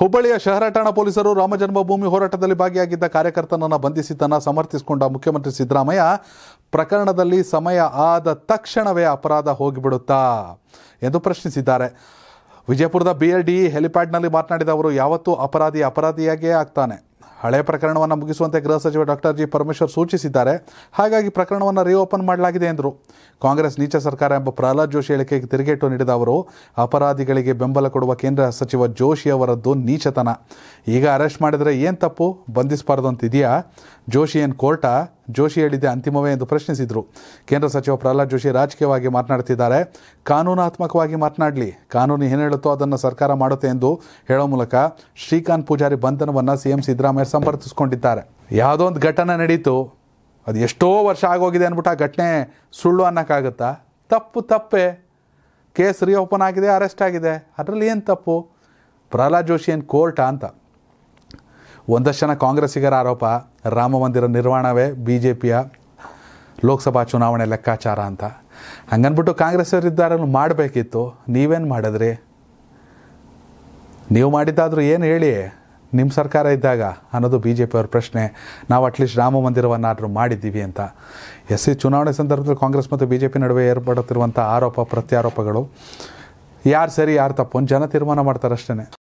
ಹುಬ್ಬಳ್ಳಿಯ ಶಹರ ಠಾಣಾ ಪೊಲೀಸರು ರಾಮಜನ್ಮಭೂಮಿ ಹೋರಾಟದಲ್ಲಿ ಭಾಗಿಯಾಗಿದ್ದ ಕಾರ್ಯಕರ್ತನನ್ನು ಬಂಧಿಸಿದ್ದನ್ನು ಸಮರ್ಥಿಸಿಕೊಂಡ ಮುಖ್ಯಮಂತ್ರಿ ಸಿದ್ದರಾಮಯ್ಯ ಪ್ರಕರಣದಲ್ಲಿ ಸಮಯ ಆದ ತಕ್ಷಣವೇ ಅಪರಾಧ ಹೋಗಿಬಿಡುತ್ತಾ ಎಂದು ಪ್ರಶ್ನಿಸಿದ್ದಾರೆ ವಿಜಯಪುರದ ಬಿಎಲ್ಡಿಇ ಹೆಲಿಪ್ಯಾಡ್ನಲ್ಲಿ ಮಾತನಾಡಿದ ಅವರು ಯಾವತ್ತೂ ಅಪರಾಧಿ ಅಪರಾಧಿಯಾಗಿಯೇ ಆಗ್ತಾನೆ ಹಳೆ ಪ್ರಕರಣವನ್ನು ಮುಗಿಸುವಂತೆ ಗೃಹ ಸಚಿವ ಡಾಕ್ಟರ್ ಜಿ ಪರಮೇಶ್ವರ್ ಸೂಚಿಸಿದ್ದಾರೆ ಹಾಗಾಗಿ ಪ್ರಕರಣವನ್ನು ರಿಓಪನ್ ಮಾಡಲಾಗಿದೆ ಎಂದರು ಕಾಂಗ್ರೆಸ್ ನೀಚ ಸರ್ಕಾರ ಎಂಬ ಪ್ರಹ್ಲಾದ್ ಜೋಶಿ ಹೇಳಿಕೆಗೆ ತಿರುಗೇಟು ನೀಡಿದ ಅವರು ಅಪರಾಧಿಗಳಿಗೆ ಬೆಂಬಲ ಕೊಡುವ ಕೇಂದ್ರ ಸಚಿವ ಜೋಶಿ ಅವರದ್ದು ನೀಚತನ ಈಗ ಅರೆಸ್ಟ್ ಮಾಡಿದರೆ ಏನು ತಪ್ಪು ಬಂಧಿಸಬಾರ್ದು ಅಂತಿದೆಯಾ ಜೋಶಿ ಏನು ಕೋರ್ಟಾ ಜೋಶಿ ಹೇಳಿದ್ದೆ ಅಂತಿಮವೇ ಎಂದು ಪ್ರಶ್ನಿಸಿದರು ಕೇಂದ್ರ ಸಚಿವ ಪ್ರಹ್ಲಾದ್ ಜೋಶಿ ರಾಜಕೀಯವಾಗಿ ಮಾತನಾಡ್ತಿದ್ದಾರೆ ಕಾನೂನಾತ್ಮಕವಾಗಿ ಮಾತನಾಡಲಿ ಕಾನೂನು ಏನು ಹೇಳುತ್ತೋ ಅದನ್ನು ಸರ್ಕಾರ ಮಾಡುತ್ತೆ ಎಂದು ಹೇಳೋ ಮೂಲಕ ಶ್ರೀಕಾಂತ್ ಪೂಜಾರಿ ಬಂಧನವನ್ನು ಸಿಎಂ ಸಿದ್ದರಾಮಯ್ಯ ಸಂಪರ್ಕಿಸಿಕೊಂಡಿದ್ದಾರೆ ಯಾವುದೋ ಒಂದು ಘಟನೆ ನಡೀತು ಅದು ಎಷ್ಟೋ ವರ್ಷ ಆಗೋಗಿದೆ ಅಂದ್ಬಿಟ್ಟು ಆ ಘಟನೆ ಸುಳ್ಳು ಅನ್ನೋಕ್ಕಾಗುತ್ತಾ ತಪ್ಪು ತಪ್ಪೇ ಕೇಸ್ ರಿಓಪನ್ ಆಗಿದೆ ಅರೆಸ್ಟ್ ಆಗಿದೆ ಅದರಲ್ಲಿ ಏನು ತಪ್ಪು ಪ್ರಹ್ಲಾದ್ ಜೋಶಿ ಏನು ಕೋರ್ಟಾ ಅಂತ ಒಂದಷ್ಟು ಜನ ಕಾಂಗ್ರೆಸ್ಸಿಗರ ಆರೋಪ ರಾಮ ಮಂದಿರ ನಿರ್ವಹಣವೇ ಬಿ ಜೆ ಪಿಯ ಲೋಕಸಭಾ ಚುನಾವಣೆ ಲೆಕ್ಕಾಚಾರ ಅಂತ ಹಂಗನ್ಬಿಟ್ಟು ಕಾಂಗ್ರೆಸ್ಸವರಿದ್ದಾರನ್ನು ಮಾಡಬೇಕಿತ್ತು ನೀವೇನು ಮಾಡಿದ್ರಿ ನೀವು ಮಾಡಿದ್ದಾದರೂ ಏನು ಹೇಳಿ ನಿಮ್ಮ ಸರ್ಕಾರ ಇದ್ದಾಗ ಅನ್ನೋದು ಬಿ ಜೆ ಪಿಯವ್ರ ಪ್ರಶ್ನೆ ನಾವು ಅಟ್ಲೀಸ್ಟ್ ರಾಮ ಮಂದಿರವನ್ನಾದರೂ ಮಾಡಿದ್ದೀವಿ ಅಂತ ಎಸ್ ಸಿ ಚುನಾವಣೆ ಸಂದರ್ಭದಲ್ಲಿ ಕಾಂಗ್ರೆಸ್ ಮತ್ತು ಬಿ ಜೆ ಪಿ ನಡುವೆ ಏರ್ಪಡುತ್ತಿರುವಂಥ ಆರೋಪ ಪ್ರತ್ಯಾರೋಪಗಳು ಯಾರು ಸರಿ ಯಾರು ತಪ್ಪು ಜನ ತೀರ್ಮಾನ ಮಾಡ್ತಾರೆ ಅಷ್ಟೇ